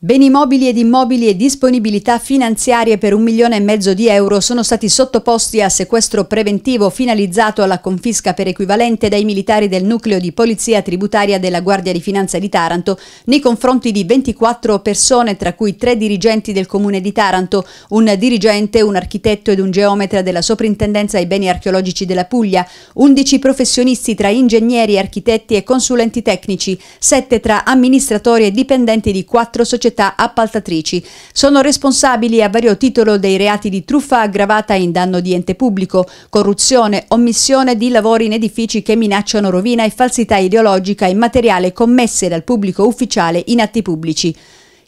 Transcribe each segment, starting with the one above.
Beni mobili ed immobili e disponibilità finanziarie per un milione e mezzo di euro sono stati sottoposti a sequestro preventivo finalizzato alla confisca per equivalente dai militari del nucleo di polizia tributaria della Guardia di Finanza di Taranto nei confronti di 24 persone, tra cui tre dirigenti del comune di Taranto, un dirigente, un architetto ed un geometra della Soprintendenza ai beni archeologici della Puglia, 11 professionisti tra ingegneri, architetti e consulenti tecnici, 7 tra amministratori e dipendenti di quattro società società appaltatrici. Sono responsabili a vario titolo dei reati di truffa aggravata in danno di ente pubblico, corruzione, omissione di lavori in edifici che minacciano rovina e falsità ideologica e materiale commesse dal pubblico ufficiale in atti pubblici.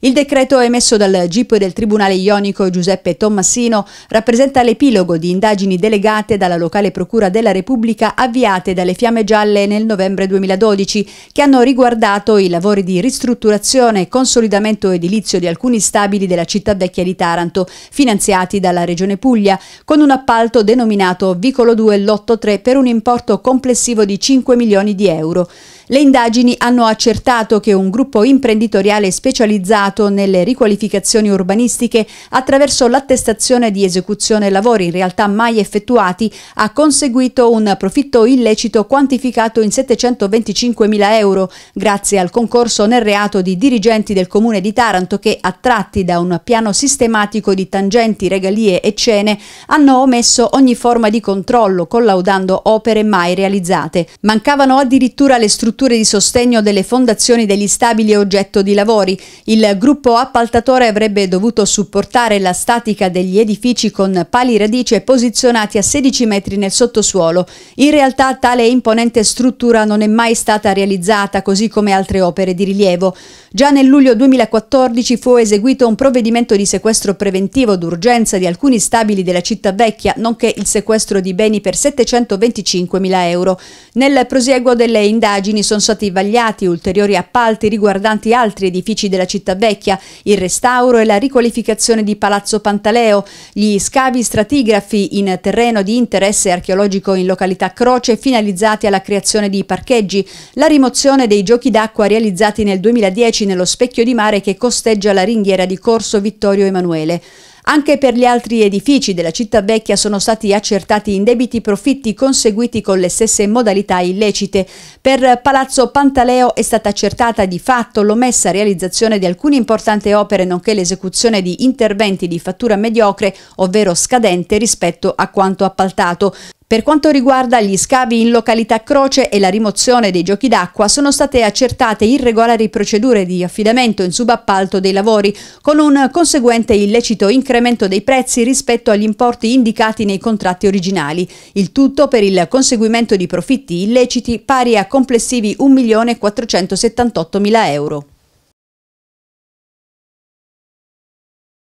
Il decreto emesso dal GIP del Tribunale Ionico Giuseppe Tommasino rappresenta l'epilogo di indagini delegate dalla locale Procura della Repubblica avviate dalle Fiamme Gialle nel novembre 2012, che hanno riguardato i lavori di ristrutturazione e consolidamento edilizio di alcuni stabili della città vecchia di Taranto, finanziati dalla Regione Puglia, con un appalto denominato Vicolo 2 Lotto 3 per un importo complessivo di 5 milioni di euro. Le indagini hanno accertato che un gruppo imprenditoriale specializzato nelle riqualificazioni urbanistiche attraverso l'attestazione di esecuzione lavori in realtà mai effettuati ha conseguito un profitto illecito quantificato in 725.000 euro grazie al concorso nel reato di dirigenti del comune di Taranto che attratti da un piano sistematico di tangenti, regalie e cene hanno omesso ogni forma di controllo collaudando opere mai realizzate. Mancavano addirittura le strutture strutture di sostegno delle fondazioni degli stabili oggetto di lavori. Il gruppo appaltatore avrebbe dovuto supportare la statica degli edifici con pali radice posizionati a 16 metri nel sottosuolo. In realtà tale imponente struttura non è mai stata realizzata, così come altre opere di rilievo. Già nel luglio 2014 fu eseguito un provvedimento di sequestro preventivo d'urgenza di alcuni stabili della città vecchia, nonché il sequestro di beni per 725 mila euro. Nel prosieguo delle indagini sono stati vagliati ulteriori appalti riguardanti altri edifici della città vecchia, il restauro e la riqualificazione di Palazzo Pantaleo, gli scavi stratigrafi in terreno di interesse archeologico in località Croce finalizzati alla creazione di parcheggi, la rimozione dei giochi d'acqua realizzati nel 2010 nello specchio di mare che costeggia la ringhiera di Corso Vittorio Emanuele. Anche per gli altri edifici della città vecchia sono stati accertati indebiti profitti conseguiti con le stesse modalità illecite. Per Palazzo Pantaleo è stata accertata di fatto l'omessa realizzazione di alcune importanti opere nonché l'esecuzione di interventi di fattura mediocre, ovvero scadente rispetto a quanto appaltato. Per quanto riguarda gli scavi in località Croce e la rimozione dei giochi d'acqua, sono state accertate irregolari procedure di affidamento in subappalto dei lavori, con un conseguente illecito incremento dei prezzi rispetto agli importi indicati nei contratti originali, il tutto per il conseguimento di profitti illeciti pari a complessivi 1.478.000 euro.